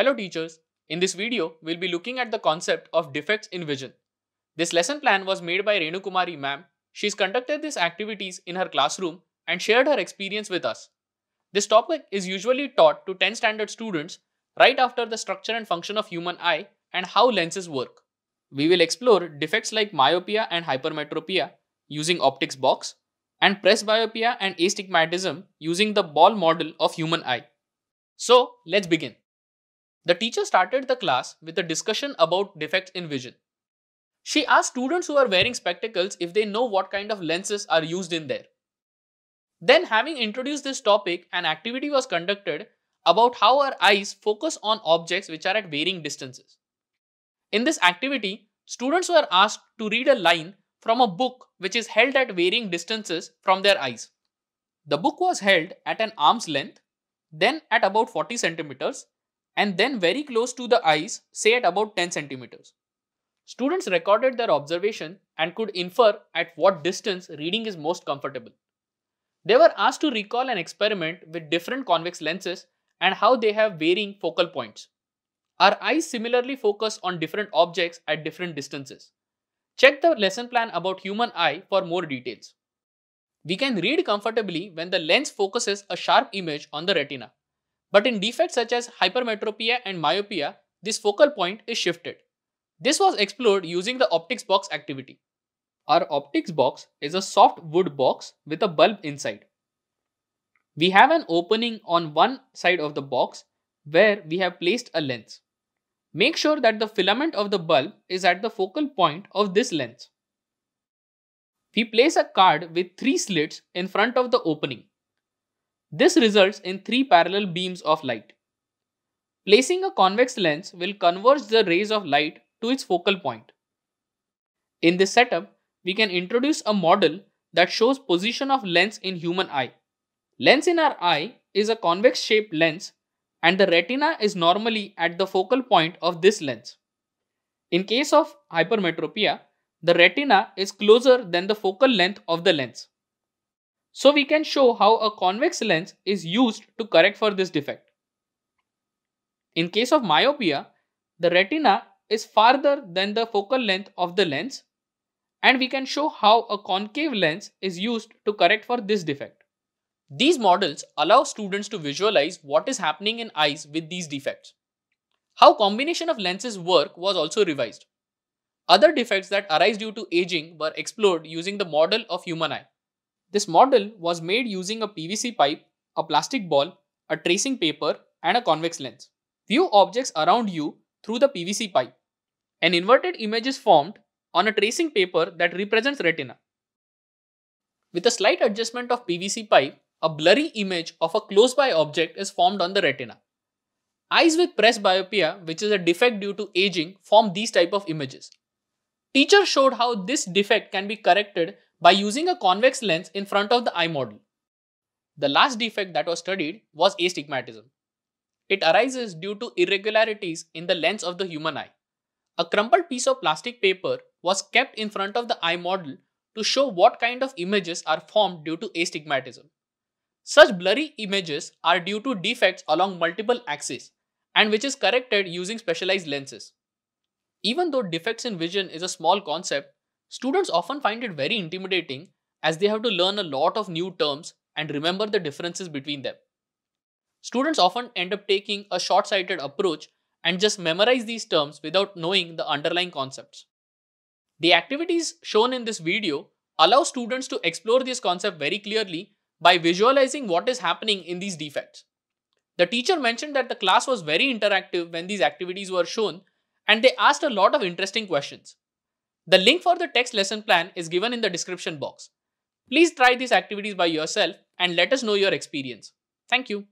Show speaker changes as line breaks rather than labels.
Hello teachers, in this video, we'll be looking at the concept of defects in vision. This lesson plan was made by Renu Kumari ma'am. She's conducted these activities in her classroom and shared her experience with us. This topic is usually taught to 10 standard students right after the structure and function of human eye and how lenses work. We will explore defects like myopia and hypermetropia using optics box and presbyopia and astigmatism using the ball model of human eye. So let's begin. The teacher started the class with a discussion about defects in vision. She asked students who are wearing spectacles if they know what kind of lenses are used in there. Then, having introduced this topic, an activity was conducted about how our eyes focus on objects which are at varying distances. In this activity, students were asked to read a line from a book which is held at varying distances from their eyes. The book was held at an arm's length, then at about 40 centimeters, and then very close to the eyes, say at about 10 centimeters. Students recorded their observation and could infer at what distance reading is most comfortable. They were asked to recall an experiment with different convex lenses and how they have varying focal points. Our eyes similarly focus on different objects at different distances. Check the lesson plan about human eye for more details. We can read comfortably when the lens focuses a sharp image on the retina. But in defects such as hypermetropia and myopia, this focal point is shifted. This was explored using the optics box activity. Our optics box is a soft wood box with a bulb inside. We have an opening on one side of the box where we have placed a lens. Make sure that the filament of the bulb is at the focal point of this lens. We place a card with three slits in front of the opening. This results in three parallel beams of light. Placing a convex lens will converge the rays of light to its focal point. In this setup, we can introduce a model that shows position of lens in human eye. Lens in our eye is a convex shaped lens and the retina is normally at the focal point of this lens. In case of hypermetropia, the retina is closer than the focal length of the lens. So we can show how a convex lens is used to correct for this defect. In case of myopia, the retina is farther than the focal length of the lens and we can show how a concave lens is used to correct for this defect. These models allow students to visualize what is happening in eyes with these defects. How combination of lenses work was also revised. Other defects that arise due to aging were explored using the model of human eye. This model was made using a PVC pipe, a plastic ball, a tracing paper, and a convex lens. View objects around you through the PVC pipe. An inverted image is formed on a tracing paper that represents retina. With a slight adjustment of PVC pipe, a blurry image of a close-by object is formed on the retina. Eyes with presbyopia, which is a defect due to aging, form these type of images. Teacher showed how this defect can be corrected by using a convex lens in front of the eye model. The last defect that was studied was astigmatism. It arises due to irregularities in the lens of the human eye. A crumpled piece of plastic paper was kept in front of the eye model to show what kind of images are formed due to astigmatism. Such blurry images are due to defects along multiple axes and which is corrected using specialized lenses. Even though defects in vision is a small concept, Students often find it very intimidating as they have to learn a lot of new terms and remember the differences between them. Students often end up taking a short sighted approach and just memorize these terms without knowing the underlying concepts. The activities shown in this video allow students to explore this concept very clearly by visualizing what is happening in these defects. The teacher mentioned that the class was very interactive when these activities were shown and they asked a lot of interesting questions. The link for the text lesson plan is given in the description box. Please try these activities by yourself and let us know your experience. Thank you.